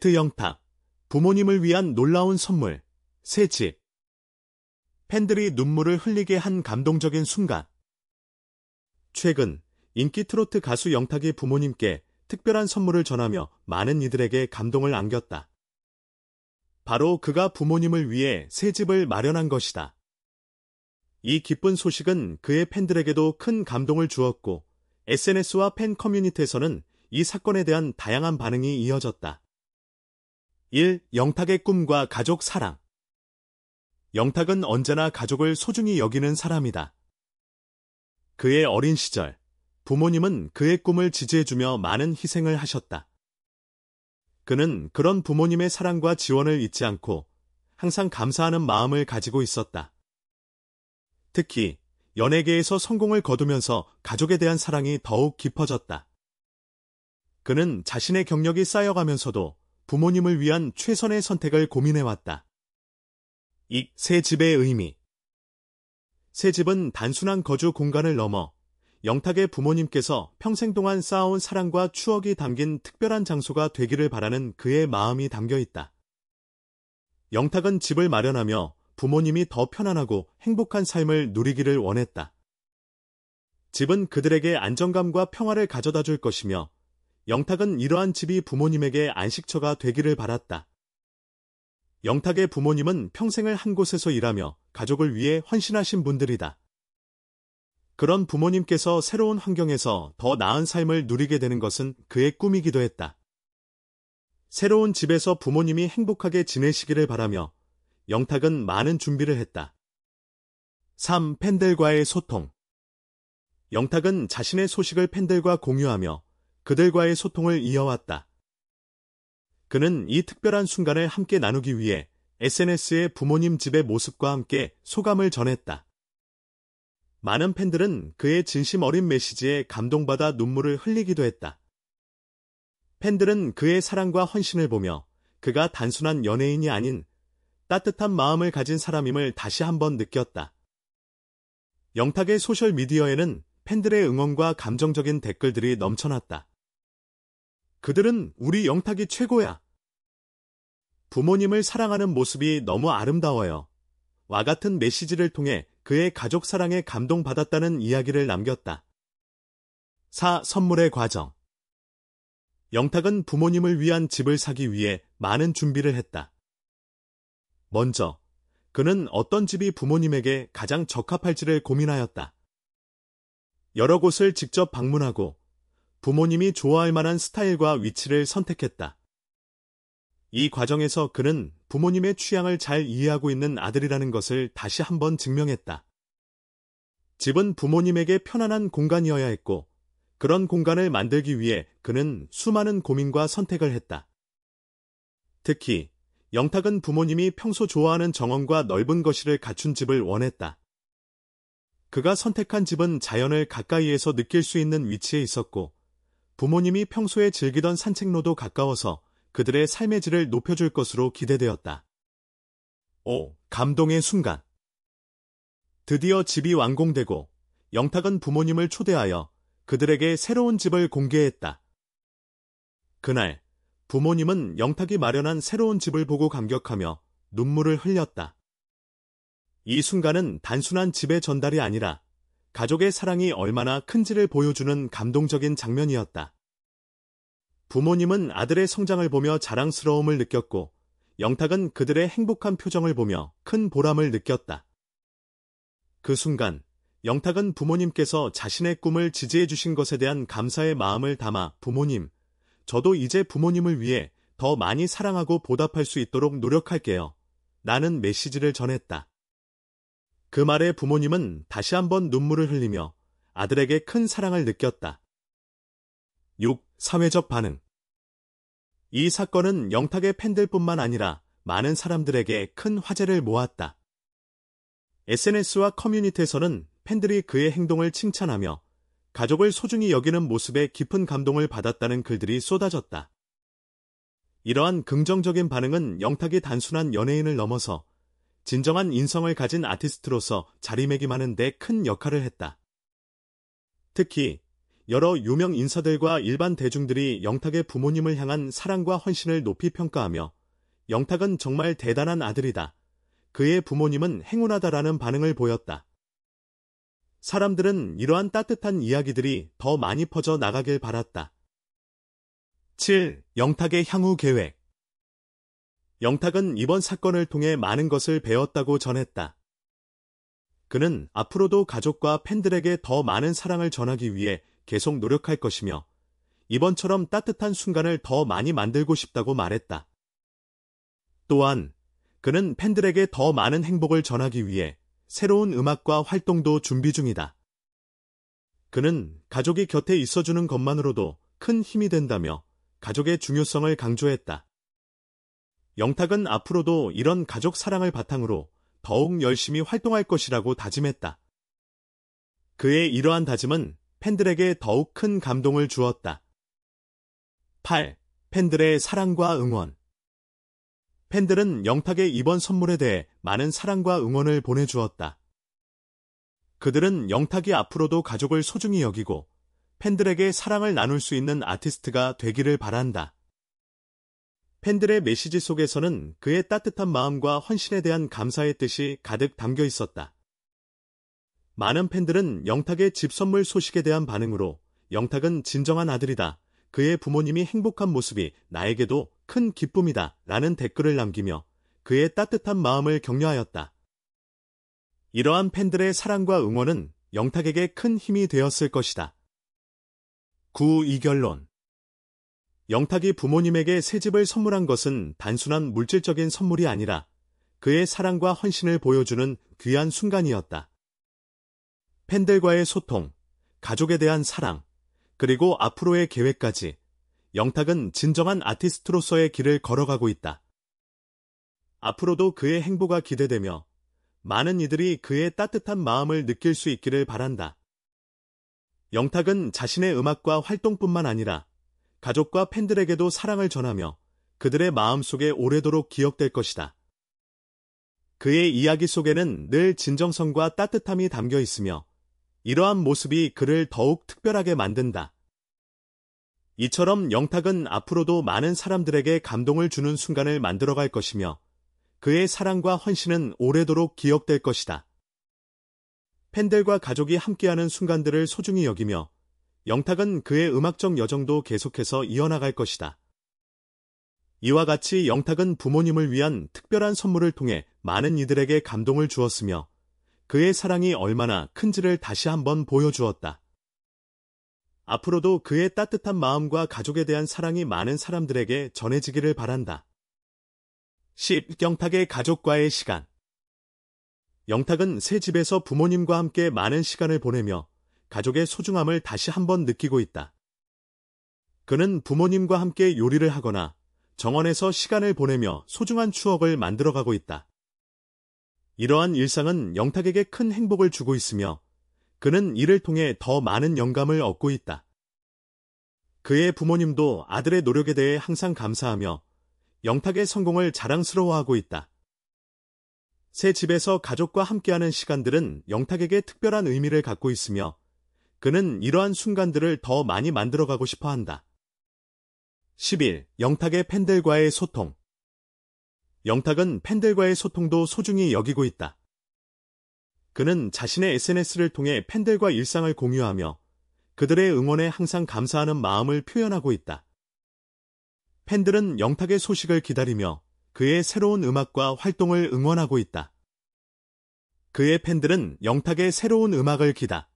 Z영탁, 부모님을 위한 놀라운 선물, 새 집. 팬들이 눈물을 흘리게 한 감동적인 순간. 최근 인기 트로트 가수 영탁이 부모님께 특별한 선물을 전하며 많은 이들에게 감동을 안겼다. 바로 그가 부모님을 위해 새 집을 마련한 것이다. 이 기쁜 소식은 그의 팬들에게도 큰 감동을 주었고 SNS와 팬 커뮤니티에서는 이 사건에 대한 다양한 반응이 이어졌다. 1. 영탁의 꿈과 가족 사랑 영탁은 언제나 가족을 소중히 여기는 사람이다. 그의 어린 시절, 부모님은 그의 꿈을 지지해주며 많은 희생을 하셨다. 그는 그런 부모님의 사랑과 지원을 잊지 않고 항상 감사하는 마음을 가지고 있었다. 특히 연예계에서 성공을 거두면서 가족에 대한 사랑이 더욱 깊어졌다. 그는 자신의 경력이 쌓여가면서도 부모님을 위한 최선의 선택을 고민해왔다. 이 새 집의 의미 새 집은 단순한 거주 공간을 넘어 영탁의 부모님께서 평생 동안 쌓아온 사랑과 추억이 담긴 특별한 장소가 되기를 바라는 그의 마음이 담겨 있다. 영탁은 집을 마련하며 부모님이 더 편안하고 행복한 삶을 누리기를 원했다. 집은 그들에게 안정감과 평화를 가져다 줄 것이며 영탁은 이러한 집이 부모님에게 안식처가 되기를 바랐다. 영탁의 부모님은 평생을 한 곳에서 일하며 가족을 위해 헌신하신 분들이다. 그런 부모님께서 새로운 환경에서 더 나은 삶을 누리게 되는 것은 그의 꿈이기도 했다. 새로운 집에서 부모님이 행복하게 지내시기를 바라며 영탁은 많은 준비를 했다. 3. 팬들과의 소통 영탁은 자신의 소식을 팬들과 공유하며 그들과의 소통을 이어왔다. 그는 이 특별한 순간을 함께 나누기 위해 SNS에 부모님 집의 모습과 함께 소감을 전했다. 많은 팬들은 그의 진심 어린 메시지에 감동받아 눈물을 흘리기도 했다. 팬들은 그의 사랑과 헌신을 보며 그가 단순한 연예인이 아닌 따뜻한 마음을 가진 사람임을 다시 한번 느꼈다. 영탁의 소셜미디어에는 팬들의 응원과 감정적인 댓글들이 넘쳐났다. 그들은 우리 영탁이 최고야. 부모님을 사랑하는 모습이 너무 아름다워요. 와 같은 메시지를 통해 그의 가족 사랑에 감동받았다는 이야기를 남겼다. 4. 선물의 과정 영탁은 부모님을 위한 집을 사기 위해 많은 준비를 했다. 먼저, 그는 어떤 집이 부모님에게 가장 적합할지를 고민하였다. 여러 곳을 직접 방문하고 부모님이 좋아할 만한 스타일과 위치를 선택했다. 이 과정에서 그는 부모님의 취향을 잘 이해하고 있는 아들이라는 것을 다시 한번 증명했다. 집은 부모님에게 편안한 공간이어야 했고, 그런 공간을 만들기 위해 그는 수많은 고민과 선택을 했다. 특히, 영탁은 부모님이 평소 좋아하는 정원과 넓은 거실을 갖춘 집을 원했다. 그가 선택한 집은 자연을 가까이에서 느낄 수 있는 위치에 있었고, 부모님이 평소에 즐기던 산책로도 가까워서 그들의 삶의 질을 높여줄 것으로 기대되었다. 오, 감동의 순간. 드디어 집이 완공되고 영탁은 부모님을 초대하여 그들에게 새로운 집을 공개했다. 그날 부모님은 영탁이 마련한 새로운 집을 보고 감격하며 눈물을 흘렸다. 이 순간은 단순한 집의 전달이 아니라 가족의 사랑이 얼마나 큰지를 보여주는 감동적인 장면이었다. 부모님은 아들의 성장을 보며 자랑스러움을 느꼈고 영탁은 그들의 행복한 표정을 보며 큰 보람을 느꼈다. 그 순간 영탁은 부모님께서 자신의 꿈을 지지해 주신 것에 대한 감사의 마음을 담아 부모님, 저도 이제 부모님을 위해 더 많이 사랑하고 보답할 수 있도록 노력할게요. 나는 메시지를 전했다. 그 말에 부모님은 다시 한번 눈물을 흘리며 아들에게 큰 사랑을 느꼈다. 6. 사회적 반응 이 사건은 영탁의 팬들뿐만 아니라 많은 사람들에게 큰 화제를 모았다. SNS와 커뮤니티에서는 팬들이 그의 행동을 칭찬하며 가족을 소중히 여기는 모습에 깊은 감동을 받았다는 글들이 쏟아졌다. 이러한 긍정적인 반응은 영탁이 단순한 연예인을 넘어서 진정한 인성을 가진 아티스트로서 자리매김하는 데 큰 역할을 했다. 특히 여러 유명 인사들과 일반 대중들이 영탁의 부모님을 향한 사랑과 헌신을 높이 평가하며 영탁은 정말 대단한 아들이다. 그의 부모님은 행운하다라는 반응을 보였다. 사람들은 이러한 따뜻한 이야기들이 더 많이 퍼져 나가길 바랐다. 7. 영탁의 향후 계획 영탁은 이번 사건을 통해 많은 것을 배웠다고 전했다. 그는 앞으로도 가족과 팬들에게 더 많은 사랑을 전하기 위해 계속 노력할 것이며 이번처럼 따뜻한 순간을 더 많이 만들고 싶다고 말했다. 또한 그는 팬들에게 더 많은 행복을 전하기 위해 새로운 음악과 활동도 준비 중이다. 그는 가족이 곁에 있어주는 것만으로도 큰 힘이 된다며 가족의 중요성을 강조했다. 영탁은 앞으로도 이런 가족 사랑을 바탕으로 더욱 열심히 활동할 것이라고 다짐했다. 그의 이러한 다짐은 팬들에게 더욱 큰 감동을 주었다. 8. 팬들의 사랑과 응원 팬들은 영탁의 이번 선물에 대해 많은 사랑과 응원을 보내주었다. 그들은 영탁이 앞으로도 가족을 소중히 여기고 팬들에게 사랑을 나눌 수 있는 아티스트가 되기를 바란다. 팬들의 메시지 속에서는 그의 따뜻한 마음과 헌신에 대한 감사의 뜻이 가득 담겨 있었다. 많은 팬들은 영탁의 집 선물 소식에 대한 반응으로 영탁은 진정한 아들이다. 그의 부모님이 행복한 모습이 나에게도 큰 기쁨이다. 라는 댓글을 남기며 그의 따뜻한 마음을 격려하였다. 이러한 팬들의 사랑과 응원은 영탁에게 큰 힘이 되었을 것이다. 구이결론 영탁이 부모님에게 새 집을 선물한 것은 단순한 물질적인 선물이 아니라 그의 사랑과 헌신을 보여주는 귀한 순간이었다. 팬들과의 소통, 가족에 대한 사랑, 그리고 앞으로의 계획까지 영탁은 진정한 아티스트로서의 길을 걸어가고 있다. 앞으로도 그의 행보가 기대되며 많은 이들이 그의 따뜻한 마음을 느낄 수 있기를 바란다. 영탁은 자신의 음악과 활동뿐만 아니라 가족과 팬들에게도 사랑을 전하며 그들의 마음속에 오래도록 기억될 것이다. 그의 이야기 속에는 늘 진정성과 따뜻함이 담겨 있으며 이러한 모습이 그를 더욱 특별하게 만든다. 이처럼 영탁은 앞으로도 많은 사람들에게 감동을 주는 순간을 만들어갈 것이며 그의 사랑과 헌신은 오래도록 기억될 것이다. 팬들과 가족이 함께하는 순간들을 소중히 여기며 영탁은 그의 음악적 여정도 계속해서 이어나갈 것이다. 이와 같이 영탁은 부모님을 위한 특별한 선물을 통해 많은 이들에게 감동을 주었으며 그의 사랑이 얼마나 큰지를 다시 한번 보여주었다. 앞으로도 그의 따뜻한 마음과 가족에 대한 사랑이 많은 사람들에게 전해지기를 바란다. 10. 영탁의 가족과의 시간 영탁은 새 집에서 부모님과 함께 많은 시간을 보내며 가족의 소중함을 다시 한번 느끼고 있다. 그는 부모님과 함께 요리를 하거나 정원에서 시간을 보내며 소중한 추억을 만들어가고 있다. 이러한 일상은 영탁에게 큰 행복을 주고 있으며 그는 이를 통해 더 많은 영감을 얻고 있다. 그의 부모님도 아들의 노력에 대해 항상 감사하며 영탁의 성공을 자랑스러워하고 있다. 새 집에서 가족과 함께하는 시간들은 영탁에게 특별한 의미를 갖고 있으며 그는 이러한 순간들을 더 많이 만들어가고 싶어 한다. 11. 영탁의 팬들과의 소통 영탁은 팬들과의 소통도 소중히 여기고 있다. 그는 자신의 SNS를 통해 팬들과 일상을 공유하며 그들의 응원에 항상 감사하는 마음을 표현하고 있다. 팬들은 영탁의 소식을 기다리며 그의 새로운 음악과 활동을 응원하고 있다. 그의 팬들은 영탁의 새로운 음악을 기다.